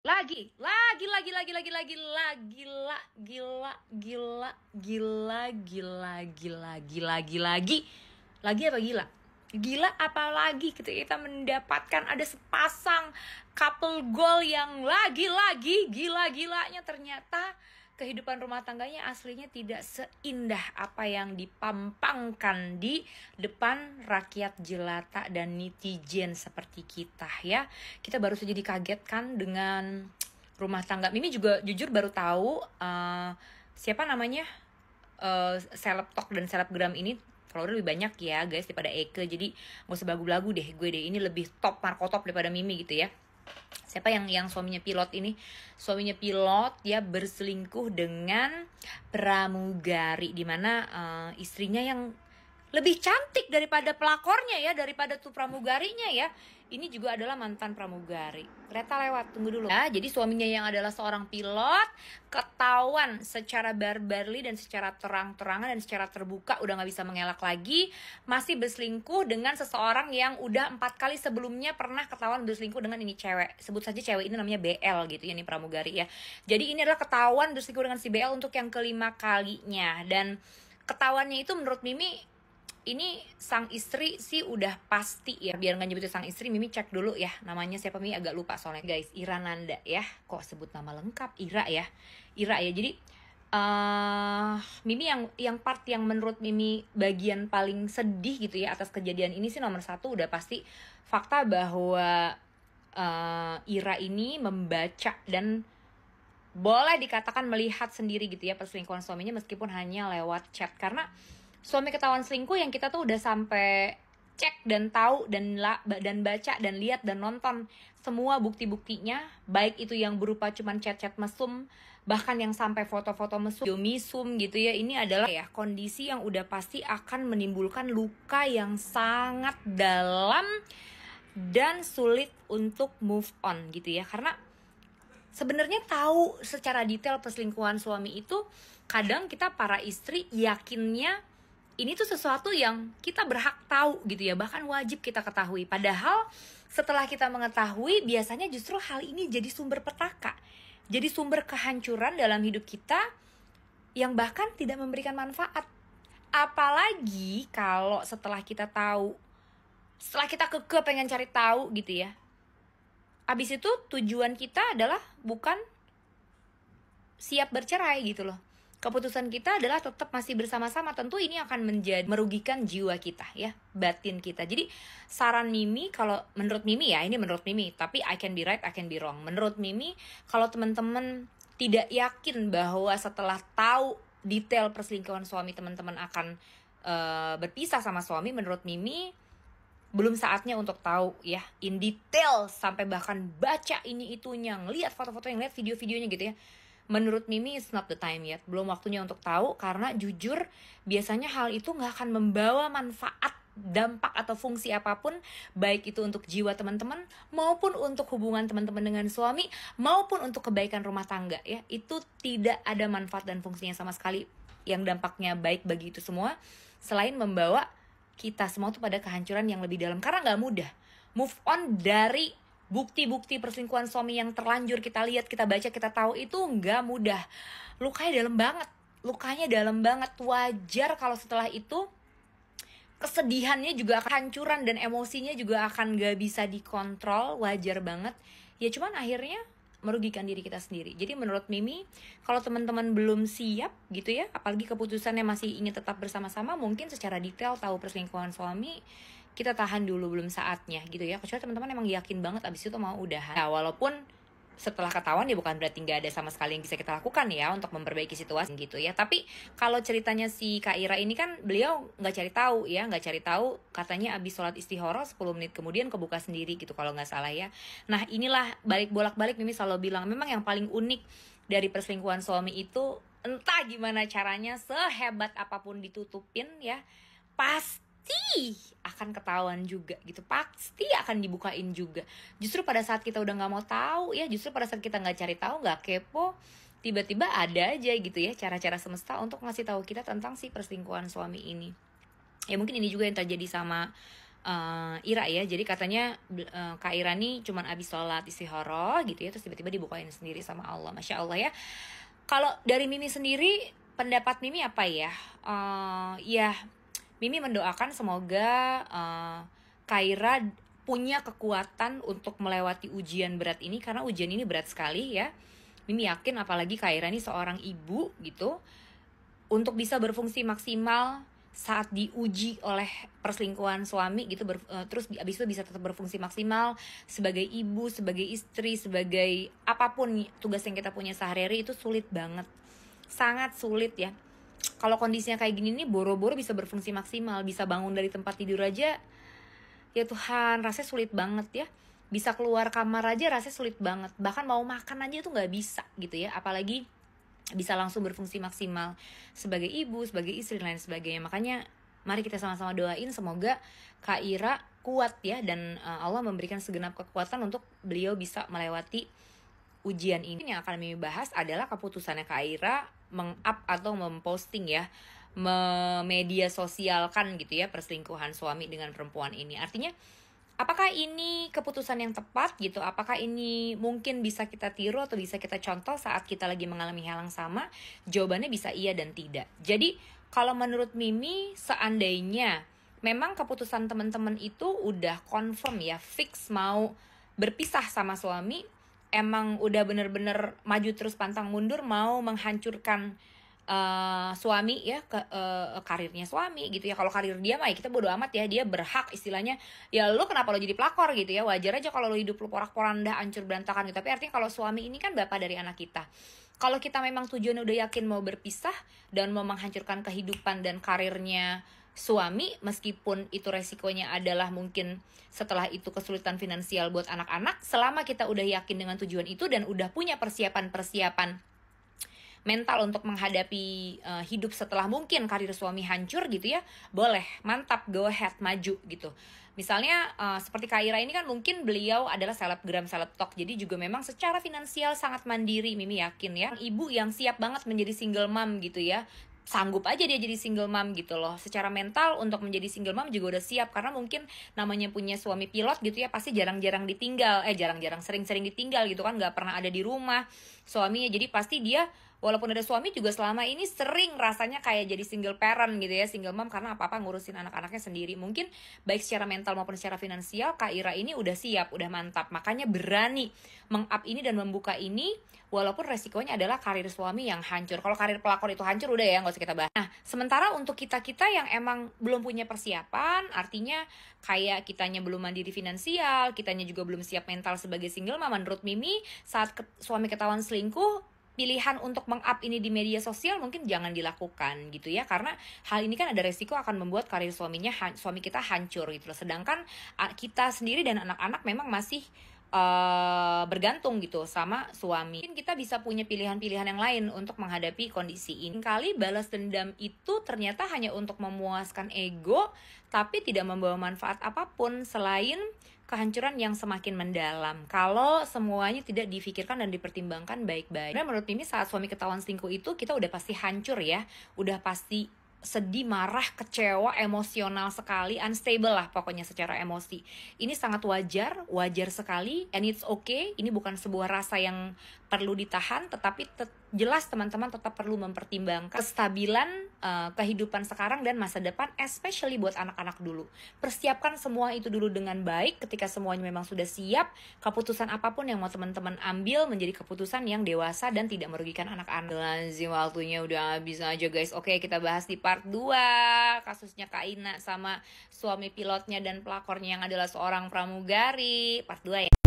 lagi lagi lagi lagi lagi lagi lagi lagi lagi lagi lagi lagi lagi lagi lagi lagi apa gila gila apalagi ketika kita mendapatkan ada sepasang couple goal yang lagi lagi gila gilanya ternyata kehidupan rumah tangganya aslinya tidak seindah apa yang dipampangkan di depan rakyat jelata dan netizen seperti kita ya. Kita baru saja dikagetkan dengan rumah tangga Mimi juga jujur baru tahu uh, siapa namanya uh, eh, seleb talk dan selebgram ini follower lebih banyak ya guys daripada Eke jadi gak usah bagu lagu deh gue deh ini lebih top markotop daripada Mimi gitu ya siapa yang yang suaminya pilot ini suaminya pilot ya berselingkuh dengan pramugari dimana uh, eh, istrinya yang lebih cantik daripada pelakornya ya daripada tuh pramugarinya ya ini juga adalah mantan pramugari kereta lewat tunggu dulu ya jadi suaminya yang adalah seorang pilot ketahuan secara barbarly dan secara terang-terangan dan secara terbuka udah nggak bisa mengelak lagi masih berselingkuh dengan seseorang yang udah empat kali sebelumnya pernah ketahuan berselingkuh dengan ini cewek sebut saja cewek ini namanya BL gitu ya ini pramugari ya jadi ini adalah ketahuan berselingkuh dengan si BL untuk yang kelima kalinya dan ketahuannya itu menurut Mimi ini sang istri sih udah pasti ya biar nggak nyebutin sang istri Mimi cek dulu ya namanya siapa Mimi agak lupa soalnya guys Ira Nanda ya kok sebut nama lengkap Ira ya Ira ya jadi uh, Mimi yang yang part yang menurut Mimi bagian paling sedih gitu ya atas kejadian ini sih nomor satu udah pasti fakta bahwa uh, Ira ini membaca dan boleh dikatakan melihat sendiri gitu ya perselingkuhan suaminya meskipun hanya lewat chat karena suami ketahuan selingkuh yang kita tuh udah sampai cek dan tahu dan la, dan baca dan lihat dan nonton semua bukti-buktinya baik itu yang berupa cuman chat-chat mesum bahkan yang sampai foto-foto mesum yomisum gitu ya ini adalah ya kondisi yang udah pasti akan menimbulkan luka yang sangat dalam dan sulit untuk move on gitu ya karena sebenarnya tahu secara detail perselingkuhan suami itu kadang kita para istri yakinnya ini tuh sesuatu yang kita berhak tahu gitu ya bahkan wajib kita ketahui padahal setelah kita mengetahui biasanya justru hal ini jadi sumber petaka jadi sumber kehancuran dalam hidup kita yang bahkan tidak memberikan manfaat apalagi kalau setelah kita tahu setelah kita keke pengen cari tahu gitu ya abis itu tujuan kita adalah bukan siap bercerai gitu loh keputusan kita adalah tetap masih bersama-sama tentu ini akan menjadi merugikan jiwa kita ya batin kita jadi saran Mimi kalau menurut Mimi ya ini menurut Mimi tapi I can be right I can be wrong menurut Mimi kalau teman-teman tidak yakin bahwa setelah tahu detail perselingkuhan suami teman-teman akan uh, berpisah sama suami menurut Mimi belum saatnya untuk tahu ya in detail sampai bahkan baca ini itunya ngelihat foto-foto yang lihat video-videonya gitu ya menurut Mimi it's not the time yet belum waktunya untuk tahu karena jujur biasanya hal itu nggak akan membawa manfaat dampak atau fungsi apapun baik itu untuk jiwa teman-teman maupun untuk hubungan teman-teman dengan suami maupun untuk kebaikan rumah tangga ya itu tidak ada manfaat dan fungsinya sama sekali yang dampaknya baik bagi itu semua selain membawa kita semua tuh pada kehancuran yang lebih dalam karena nggak mudah move on dari bukti-bukti perselingkuhan suami yang terlanjur kita lihat, kita baca, kita tahu itu nggak mudah. Lukanya dalam banget, lukanya dalam banget. Wajar kalau setelah itu kesedihannya juga akan hancuran dan emosinya juga akan nggak bisa dikontrol, wajar banget. Ya cuman akhirnya merugikan diri kita sendiri. Jadi menurut Mimi, kalau teman-teman belum siap gitu ya, apalagi keputusannya masih ingin tetap bersama-sama, mungkin secara detail tahu perselingkuhan suami, kita tahan dulu belum saatnya gitu ya kecuali teman-teman emang yakin banget abis itu mau udahan nah walaupun setelah ketahuan ya bukan berarti nggak ada sama sekali yang bisa kita lakukan ya untuk memperbaiki situasi gitu ya tapi kalau ceritanya si Kak ini kan beliau nggak cari tahu ya nggak cari tahu katanya abis sholat istihoroh 10 menit kemudian kebuka sendiri gitu kalau nggak salah ya nah inilah balik bolak-balik Mimi selalu bilang memang yang paling unik dari perselingkuhan suami itu entah gimana caranya sehebat apapun ditutupin ya pasti akan ketahuan juga gitu pasti akan dibukain juga justru pada saat kita udah nggak mau tahu ya justru pada saat kita nggak cari tahu nggak kepo tiba-tiba ada aja gitu ya cara-cara semesta untuk ngasih tahu kita tentang si perselingkuhan suami ini ya mungkin ini juga yang terjadi sama uh, Ira ya jadi katanya uh, Kak Ira nih cuman abis sholat istihoroh gitu ya terus tiba-tiba dibukain sendiri sama Allah masya Allah ya kalau dari Mimi sendiri pendapat Mimi apa ya uh, ya Mimi mendoakan semoga uh, Kaira punya kekuatan untuk melewati ujian berat ini karena ujian ini berat sekali ya. Mimi yakin apalagi Kaira ini seorang ibu gitu untuk bisa berfungsi maksimal saat diuji oleh perselingkuhan suami gitu ber, uh, eh, terus abis itu bisa tetap berfungsi maksimal sebagai ibu, sebagai istri, sebagai apapun tugas yang kita punya sehari-hari itu sulit banget. Sangat sulit ya kalau kondisinya kayak gini nih boro-boro bisa berfungsi maksimal bisa bangun dari tempat tidur aja ya Tuhan rasanya sulit banget ya bisa keluar kamar aja rasanya sulit banget bahkan mau makan aja tuh nggak bisa gitu ya apalagi bisa langsung berfungsi maksimal sebagai ibu sebagai istri dan lain sebagainya makanya mari kita sama-sama doain semoga Kak Ira kuat ya dan eh, Allah memberikan segenap kekuatan untuk beliau bisa melewati ujian ini yang akan kami bahas adalah keputusannya Kak Ira meng-up atau memposting ya media sosialkan gitu ya perselingkuhan suami dengan perempuan ini artinya apakah ini keputusan yang tepat gitu apakah ini mungkin bisa kita tiru atau bisa kita contoh saat kita lagi mengalami hal yang sama jawabannya bisa iya dan tidak jadi kalau menurut Mimi seandainya memang keputusan teman-teman itu udah confirm ya fix mau berpisah sama suami emang udah bener-bener maju terus pantang mundur mau menghancurkan uh, suami ya ke uh, karirnya suami gitu ya kalau karir dia mah ya kita bodo amat ya dia berhak istilahnya ya lo kenapa lo jadi pelakor gitu ya wajar aja kalau lo hidup lo porak poranda hancur berantakan gitu tapi artinya kalau suami ini kan bapak dari anak kita kalau kita memang tujuannya udah yakin mau berpisah dan mau menghancurkan kehidupan dan karirnya suami meskipun itu resikonya adalah mungkin setelah itu kesulitan finansial buat anak-anak selama kita udah yakin dengan tujuan itu dan udah punya persiapan-persiapan mental untuk menghadapi uh, hidup setelah mungkin karir suami hancur gitu ya boleh mantap go ahead maju gitu misalnya uh, seperti Kaira ini kan mungkin beliau adalah selebgram selebtok jadi juga memang secara finansial sangat mandiri Mimi yakin ya ibu yang siap banget menjadi single mom gitu ya sanggup aja dia jadi single mom gitu loh. Secara mental untuk menjadi single mom juga udah siap karena mungkin namanya punya suami pilot gitu ya pasti jarang-jarang ditinggal, eh jarang-jarang sering-sering ditinggal gitu kan nggak pernah ada di rumah suaminya. Jadi pasti dia walaupun ada suami juga selama ini sering rasanya kayak jadi single parent gitu ya single mom karena apa apa ngurusin anak-anaknya sendiri mungkin baik secara mental maupun secara finansial Kak Ira ini udah siap udah mantap makanya berani mengup ini dan membuka ini walaupun resikonya adalah karir suami yang hancur kalau karir pelakor itu hancur udah ya nggak usah kita bahas nah sementara untuk kita kita yang emang belum punya persiapan artinya kayak kitanya belum mandiri finansial kitanya juga belum siap mental sebagai single mom menurut Mimi saat ke suami ketahuan selingkuh pilihan untuk meng-up ini di media sosial mungkin jangan dilakukan gitu ya karena hal ini kan ada resiko akan membuat karir suaminya suami kita hancur gitu Sedangkan kita sendiri dan anak-anak memang masih uh, bergantung gitu sama suami. Mungkin kita bisa punya pilihan-pilihan yang lain untuk menghadapi kondisi ini. Kali balas dendam itu ternyata hanya untuk memuaskan ego, tapi tidak membawa manfaat apapun selain kehancuran yang semakin mendalam. Kalau semuanya tidak difikirkan dan dipertimbangkan baik-baik. menurut Mimi saat suami ketahuan selingkuh itu kita udah pasti hancur ya, udah pasti sedih, marah, kecewa, emosional sekali, unstable lah pokoknya secara emosi. Ini sangat wajar, wajar sekali, and it's okay. Ini bukan sebuah rasa yang perlu ditahan, tetapi te jelas teman-teman tetap perlu mempertimbangkan kestabilan uh, kehidupan sekarang dan masa depan, especially buat anak-anak dulu. Persiapkan semua itu dulu dengan baik. Ketika semuanya memang sudah siap, keputusan apapun yang mau teman-teman ambil menjadi keputusan yang dewasa dan tidak merugikan anak-anak. Lazim waktunya udah habis aja guys. Oke, kita bahas di part part 2 kasusnya Kak Ina sama suami pilotnya dan pelakornya yang adalah seorang pramugari part 2 ya